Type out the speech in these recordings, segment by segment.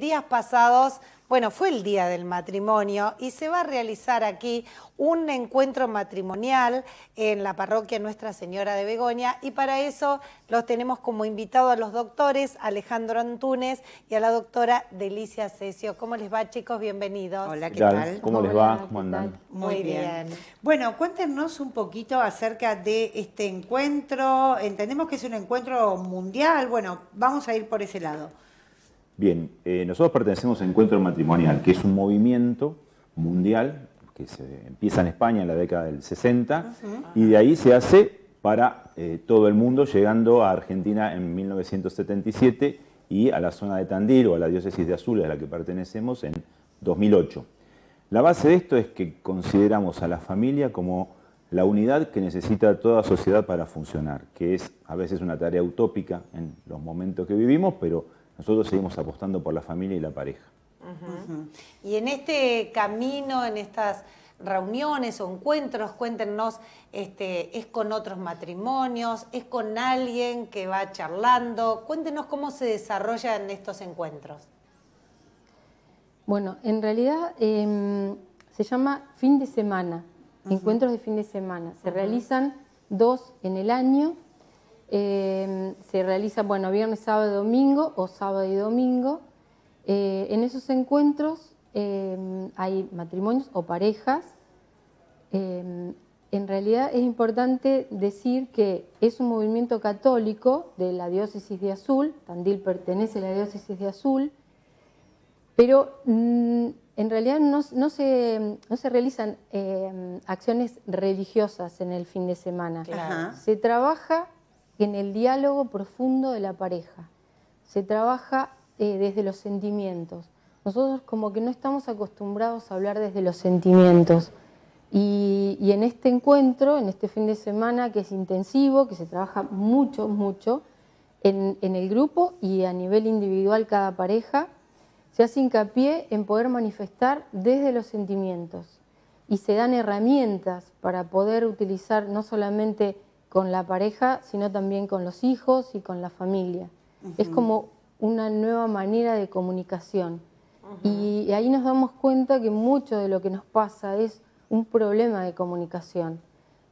Días pasados, bueno, fue el día del matrimonio y se va a realizar aquí un encuentro matrimonial en la parroquia Nuestra Señora de Begoña y para eso los tenemos como invitados a los doctores Alejandro Antunes y a la doctora Delicia Cecio. ¿Cómo les va chicos? Bienvenidos. Hola, ¿qué, tal? ¿Cómo les va? ¿Cómo andan? Muy bien. Bueno, cuéntenos un poquito acerca de este encuentro. Entendemos que es un encuentro mundial. Bueno, vamos a ir por ese lado. Bien, eh, nosotros pertenecemos a Encuentro Matrimonial, que es un movimiento mundial que se empieza en España en la década del 60 y de ahí se hace para eh, todo el mundo, llegando a Argentina en 1977 y a la zona de Tandil o a la diócesis de Azul, a la que pertenecemos, en 2008. La base de esto es que consideramos a la familia como la unidad que necesita toda sociedad para funcionar, que es a veces una tarea utópica en los momentos que vivimos, pero nosotros seguimos apostando por la familia y la pareja. Y en este camino, en estas reuniones o encuentros, cuéntenos, este, es con otros matrimonios, es con alguien que va charlando, cuéntenos cómo se desarrollan estos encuentros. Bueno, en realidad em, se llama fin de semana, encuentros de fin de semana. Se realizan dos en el año Em, se realiza, bueno, viernes, sábado domingo o sábado y domingo. Eh, en esos encuentros em, hay matrimonios o parejas. Em, en realidad es importante decir que es un movimiento católico de la diócesis de Azul, Tandil pertenece a la diócesis de Azul, pero mm, en realidad no, se, realizan acciones religiosas en el fin de semana. Se trabaja en el diálogo profundo de la pareja. Se trabaja eh, desde los sentimientos. Nosotros como que no estamos acostumbrados a hablar desde los sentimientos. Y, en este encuentro, en este fin de semana que es intensivo, que se trabaja mucho, mucho, en, en el grupo y a nivel individual cada pareja, se hace hincapié en poder manifestar desde los sentimientos. Y se dan herramientas para poder utilizar no solamente con la pareja, sino también con los hijos y con la familia. Es como una nueva manera de comunicación. y, ahí nos damos cuenta que mucho de lo que nos pasa es un problema de comunicación.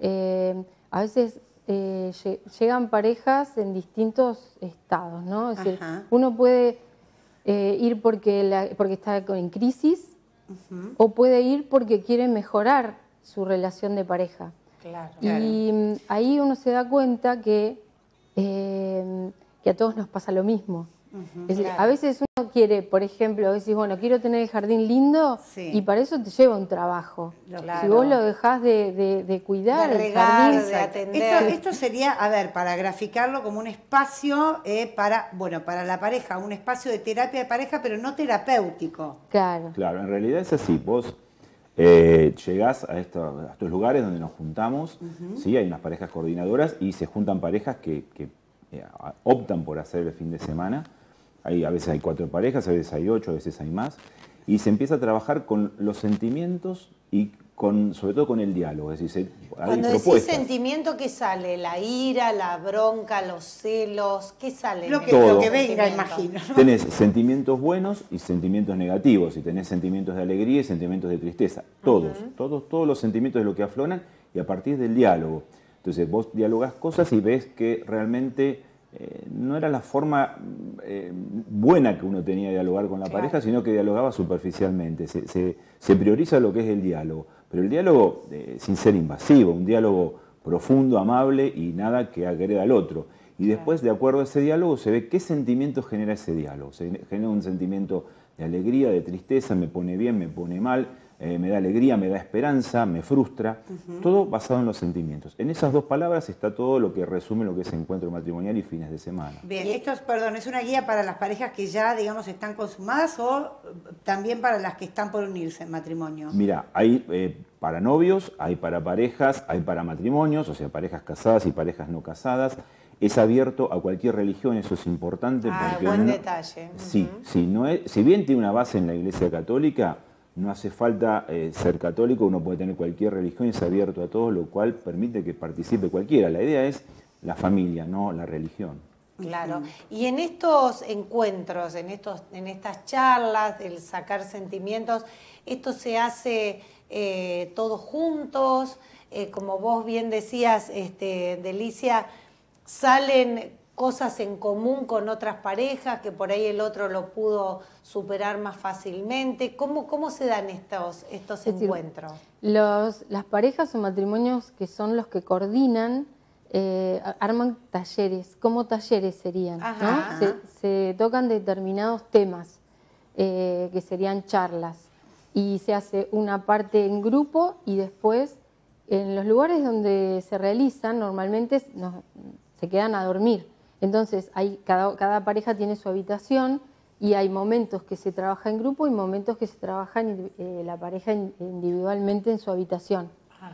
Eh, a veces eh, llegan parejas en distintos estados, ¿no? Es decir, uno puede eh, ir porque, porque está en crisis o puede ir porque quiere mejorar su relación de pareja. Y mm, ahí uno se da cuenta que, em, que a todos nos pasa lo mismo. A veces uno quiere, por ejemplo, decir, bueno, quiero tener el jardín lindo y para eso te lleva un trabajo. Si vos lo dejás de, cuidar, de atender. Esto, sería, a ver, para graficarlo como un espacio eh, para, bueno, para la pareja, un espacio de terapia de pareja, pero no terapéutico. Claro. Claro, en realidad es así. Vos eh, llegas a, estos lugares donde nos juntamos, hay unas parejas coordinadoras y se juntan parejas que, eh, optan por hacer el fin de semana. a veces hay cuatro parejas, a veces hay ocho, a veces hay más. Y se empieza a trabajar con los sentimientos y con, sobre todo con el diálogo. Cuando decís sentimiento, ¿qué sale? ¿La ira, la bronca, los celos? ¿Qué sale? Lo este que, venga, imagino. Tenés sentimientos buenos y sentimientos negativos, y tenés sentimientos de alegría y sentimientos de tristeza. Todos, todos, todos los sentimientos es lo que afloran y a partir del diálogo. Entonces vos dialogás cosas y ves que realmente no era la forma eh, buena que uno tenía de dialogar con la pareja, sino que dialogaba superficialmente. Se, prioriza lo que es el diálogo, pero el diálogo eh, sin ser invasivo, un diálogo profundo, amable y nada que agreda al otro. Y después, de acuerdo a ese diálogo, se ve qué sentimiento genera ese diálogo. Se genera un sentimiento de alegría, de tristeza, me pone bien, me pone mal eh, me da alegría, me da esperanza, me frustra, todo basado en los sentimientos. En esas dos palabras está todo lo que resume lo que es encuentro matrimonial y fines de semana. Bien, esto es, perdón, es una guía para las parejas que ya, digamos, están consumadas o eh, también para las que están por unirse en matrimonio. Mira, hay eh, para novios, hay para parejas, hay para matrimonios, o sea, parejas casadas y parejas no casadas es abierto a cualquier religión, eso es importante. Ah, buen detalle. Sí, no es, si bien tiene una base en la Iglesia Católica, no hace falta eh, ser católico, uno puede tener cualquier religión y es abierto a todos, lo cual permite que participe cualquiera. La idea es la familia, no la religión. Claro. Y en estos encuentros, en, estos, en estas charlas, el sacar sentimientos, ¿esto se hace eh, todos juntos? Eh, como vos bien decías, este, Delicia, salen cosas en común con otras parejas, que por ahí el otro lo pudo superar más fácilmente. ¿Cómo, cómo se dan estos, estos encuentros? los, las parejas o matrimonios que son los que coordinan, eh, arman talleres, ¿Cómo talleres serían, se, tocan determinados temas, eh, que serían charlas, y se hace una parte en grupo y después en los lugares donde se realizan normalmente se quedan a dormir. Entonces, hay, cada, pareja tiene su habitación y hay momentos que se trabaja en grupo y momentos que se trabaja eh, la pareja individualmente en su habitación.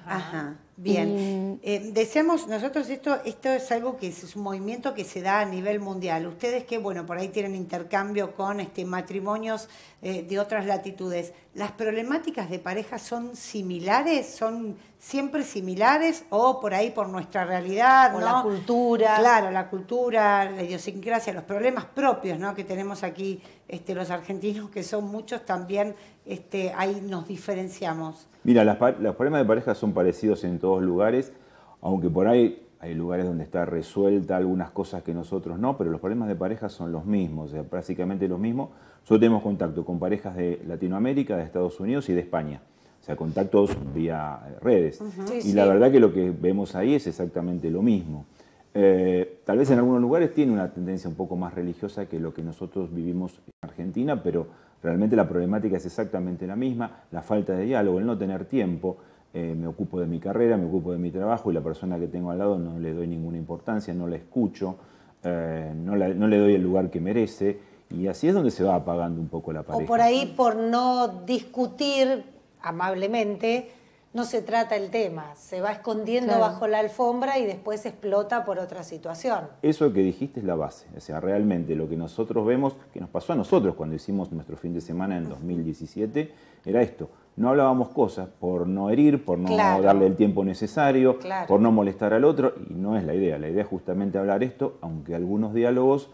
Ajá. Bien, eh, deseamos, nosotros esto, esto es algo que es, un movimiento que se da a nivel mundial. Ustedes que, bueno, por ahí tienen intercambio con este, matrimonios eh, de otras latitudes, ¿las problemáticas de pareja son similares? ¿Son siempre similares o por ahí por nuestra realidad? por la cultura. Claro, la cultura, la idiosincrasia, los problemas propios ¿no? que tenemos aquí este, los argentinos, que son muchos, también este, ahí nos diferenciamos. Mira, los problemas de pareja son parecidos en todos lugares, aunque por ahí hay lugares donde está resuelta algunas cosas que nosotros no, pero los problemas de pareja son los mismos, o sea, prácticamente los mismos. Solo tenemos contacto con parejas de Latinoamérica, de Estados Unidos y de España. O sea, contactos vía redes. y la verdad que lo que vemos ahí es exactamente lo mismo. Eh, tal vez en algunos lugares tiene una tendencia un poco más religiosa que lo que nosotros vivimos en Argentina, pero realmente la problemática es exactamente la misma, la falta de diálogo, el no tener tiempo. Eh, me ocupo de mi carrera, me ocupo de mi trabajo y la persona que tengo al lado no le doy ninguna importancia, no la escucho, eh, no, no le doy el lugar que merece y así es donde se va apagando un poco la pareja. O por ahí por no discutir amablemente no se trata el tema, se va escondiendo bajo la alfombra y después explota por otra situación. Eso que dijiste es la base, o sea, realmente lo que nosotros vemos, que nos pasó a nosotros cuando hicimos nuestro fin de semana en 2017, era esto. No hablábamos cosas por no herir, por no darle el tiempo necesario, por no molestar al otro, y no es la idea. La idea es justamente hablar esto, aunque algunos diálogos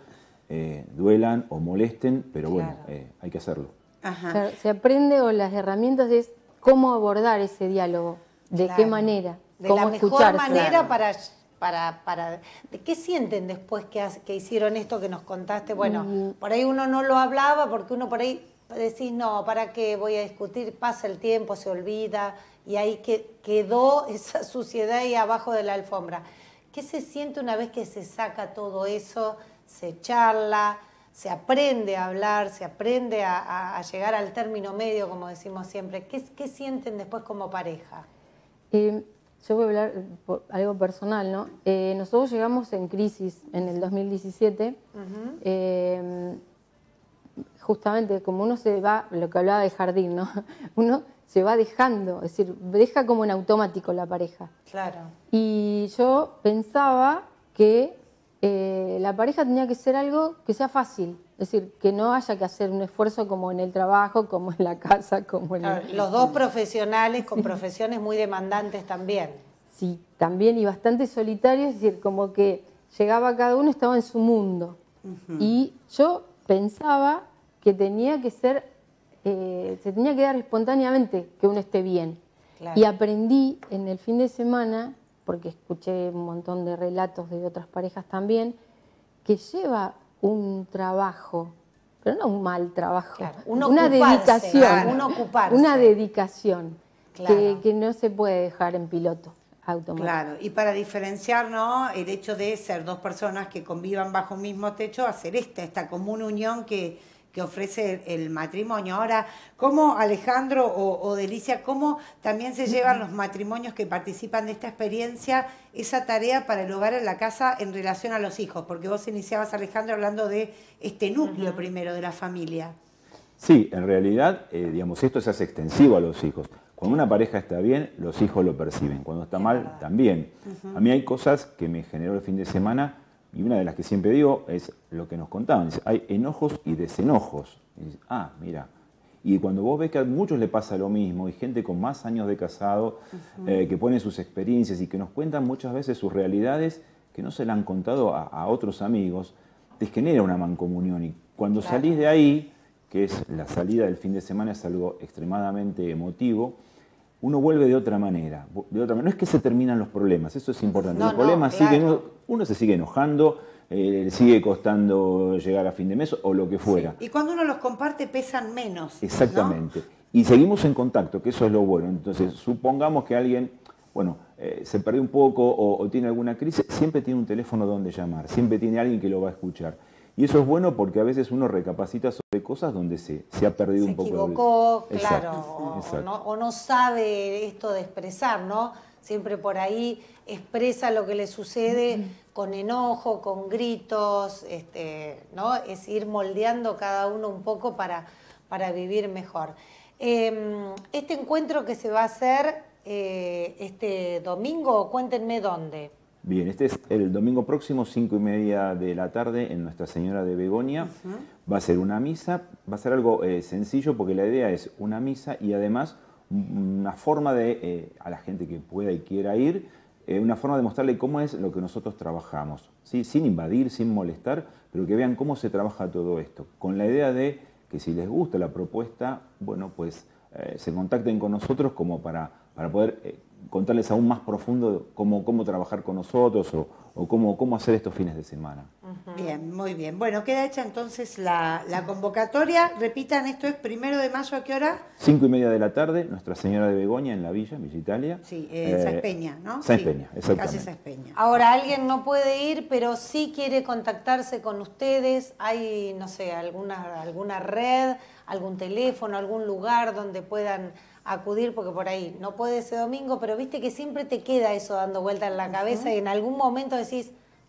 eh, duelan o molesten, pero bueno, eh, hay que hacerlo. se aprende o las herramientas es cómo abordar ese diálogo, de qué manera, de la mejor manera para para, para ¿qué sienten después que, que hicieron esto que nos contaste? Bueno, por ahí uno no lo hablaba porque uno por ahí decís, no, ¿para qué voy a discutir? Pasa el tiempo, se olvida y ahí quedó esa suciedad ahí abajo de la alfombra. ¿Qué se siente una vez que se saca todo eso, se charla, se aprende a hablar, se aprende a, llegar al término medio, como decimos siempre. ¿Qué, sienten después como pareja? yo voy a hablar algo personal, ¿no? Eh, nosotros llegamos en crisis en el 2017. Eh, justamente como uno se va, lo que hablaba de jardín, ¿no? Uno se va dejando, es decir, deja como en automático la pareja. Claro. Y yo pensaba que eh, la pareja tenía que ser algo que sea fácil, es decir, que no haya que hacer un esfuerzo como en el trabajo, como en la casa, como en... la Los dos profesionales con profesiones muy demandantes también. Sí, también y bastante solitarios, es decir, como que llegaba cada uno, estaba en su mundo. Y yo pensaba que tenía que ser, eh, se tenía que dar espontáneamente que uno esté bien. Y aprendí en el fin de semana porque escuché un montón de relatos de otras parejas también, que lleva un trabajo, pero no un mal trabajo, una dedicación, una dedicación que, que, no se puede dejar en piloto automático. Claro, y para diferenciar ¿no? el hecho de ser dos personas que convivan bajo un mismo techo, hacer esta, esta común unión que que ofrece el, matrimonio. Ahora, ¿cómo Alejandro o, Delicia, cómo también se llevan los matrimonios que participan de esta experiencia esa tarea para el hogar en la casa en relación a los hijos? Porque vos iniciabas, Alejandro, hablando de este núcleo primero de la familia. Sí, en realidad, eh, digamos, esto se hace extensivo a los hijos. Cuando una pareja está bien, los hijos lo perciben. Cuando está mal, también. A mí hay cosas que me generó el fin de semana y una de las que siempre digo es lo que nos contaban. hay enojos y desenojos. ah, mira. Y cuando vos ves que a muchos le pasa lo mismo, y gente con más años de casado, eh, que pone sus experiencias y que nos cuentan muchas veces sus realidades que no se le han contado a, otros amigos, te genera una mancomunión. Y cuando salís de ahí, que es la salida del fin de semana, es algo extremadamente emotivo, uno vuelve de otra manera. De otra manera. No es que se terminan los problemas, eso es importante. los problemas uno, se sigue enojando, eh, sigue costando llegar a fin de mes o lo que fuera. Y cuando uno los comparte pesan menos. Exactamente. Y seguimos en contacto, que eso es lo bueno. Entonces, supongamos que alguien, bueno, eh, se perdió un poco o tiene alguna crisis, siempre tiene un teléfono donde llamar, siempre tiene alguien que lo va a escuchar. Y eso es bueno porque a veces uno recapacita sobre cosas donde se, se ha perdido un poco. Se equivocó, claro, O, No, sabe esto de expresar, ¿no? Siempre por ahí expresa lo que le sucede con enojo, con gritos, este, ¿no? Es ir moldeando cada uno un poco para, para vivir mejor. Em, este encuentro que se va a hacer eh, este domingo, cuéntenme dónde. Bien, este es el domingo próximo, cinco y media de la tarde, en Nuestra Señora de Begonia. Va a ser una misa, va a ser algo eh, sencillo porque la idea es una misa y además una forma de, eh, a la gente que pueda y quiera ir, eh, una forma de mostrarle cómo es lo que nosotros trabajamos, ¿sí? sin invadir, sin molestar, pero que vean cómo se trabaja todo esto, con la idea de que si les gusta la propuesta, bueno, pues se contacten con nosotros como para, para poder contarles aún más profundo cómo, cómo trabajar con nosotros o, o cómo, hacer estos fines de semana. Bien, muy bien. Bueno, queda hecha entonces la, convocatoria. Repitan, esto es primero de mayo, ¿a qué hora? Cinco y media de la tarde, Nuestra Señora de Begoña en la villa, en Villa Italia. Sí, eh, eh, en eh, ¿no? Sáenz sí, exactamente. Casi Ahora, alguien no puede ir, pero sí quiere contactarse con ustedes. Hay, no sé, alguna, alguna red, algún teléfono, algún lugar donde puedan acudir porque por ahí no puede ese domingo, pero viste que siempre te queda eso dando vuelta en la cabeza y en algún momento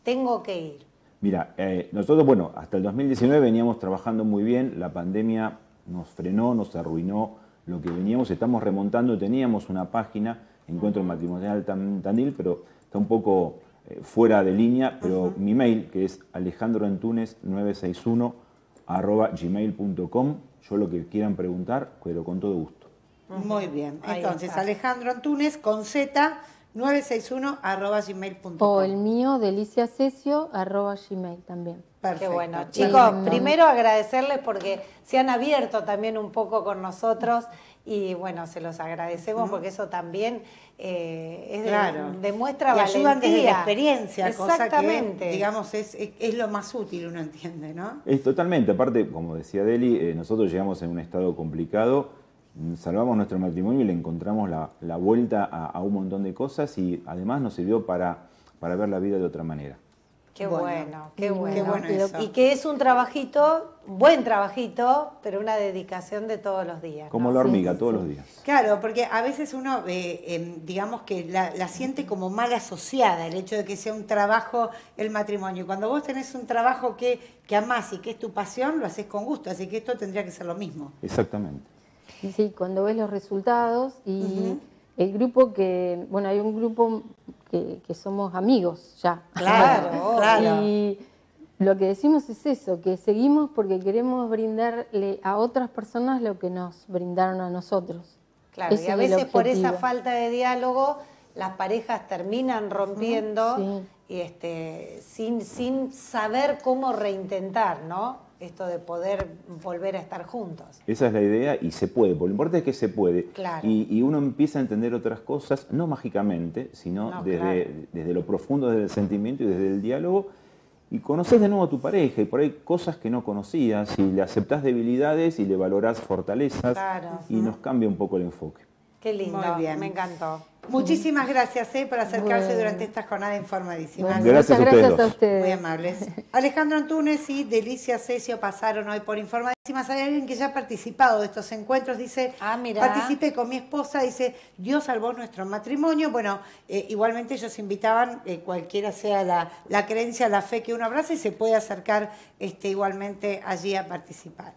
tengo que ir? Mira, eh, nosotros, bueno, hasta el 2019 veníamos trabajando muy bien, la pandemia nos frenó, nos arruinó lo que veníamos, estamos remontando, teníamos una página, Encuentro Matrimonial Tandil, pero está un poco eh, fuera de línea, pero mi mail, que es alejandroentunes961 arroba gmail.com, yo lo que quieran preguntar, pero con todo gusto. Muy bien, entonces Alejandro Antunes con Z 961 961.gmail.com. O el mío, arroba gmail también. Perfecto. Qué bueno. Chicos, primero agradecerles porque se han abierto también un poco con nosotros y bueno, se los agradecemos porque eso también eh, es demuestra y ayudan desde la experiencia, Exactamente. digamos es, lo más útil, uno entiende, ¿no? Es totalmente, aparte, como decía Deli, eh, nosotros llegamos en un estado complicado salvamos nuestro matrimonio y le encontramos la, vuelta a, un montón de cosas y además nos sirvió para, para ver la vida de otra manera. Qué bueno, qué bueno. y, que es un trabajito, buen trabajito, pero una dedicación de todos los días. Como la hormiga, todos los días. Claro, porque a veces uno, eh, em, digamos que la, siente como mal asociada, el hecho de que sea un trabajo el matrimonio. Cuando vos tenés un trabajo que, que amás y que es tu pasión, lo haces con gusto, así que esto tendría que ser lo mismo. Exactamente. Sí, cuando ves los resultados y el grupo que, bueno, hay un grupo que, somos amigos ya. Claro, claro. Y lo que decimos es eso, que seguimos porque queremos brindarle a otras personas lo que nos brindaron a nosotros. Claro, y a veces por esa falta de diálogo las parejas terminan rompiendo y este, sin, sin saber cómo reintentar, ¿no? esto de poder volver a estar juntos. Esa es la idea y se puede, por lo importante es que se puede. Claro. Y, uno empieza a entender otras cosas, no mágicamente, sino desde, lo profundo desde el sentimiento y desde el diálogo. Y conoces de nuevo a tu pareja y por ahí cosas que no conocías y le aceptás debilidades y le valorás fortalezas y nos cambia un poco el enfoque. Qué lindo, me encantó. Muchísimas gracias eh, por acercarse durante esta jornada informadísima. Muchas gracias, a ustedes. Muy amables. Alejandro Antunes y Delicia Cecio pasaron hoy por informadísimas. Hay alguien que ya ha participado de estos encuentros, dice, ah, mira. participé con mi esposa, dice, Dios salvó nuestro matrimonio. Bueno, eh, igualmente ellos invitaban, eh, cualquiera sea la, creencia, la fe que uno abraza, y se puede acercar este, igualmente allí a participar.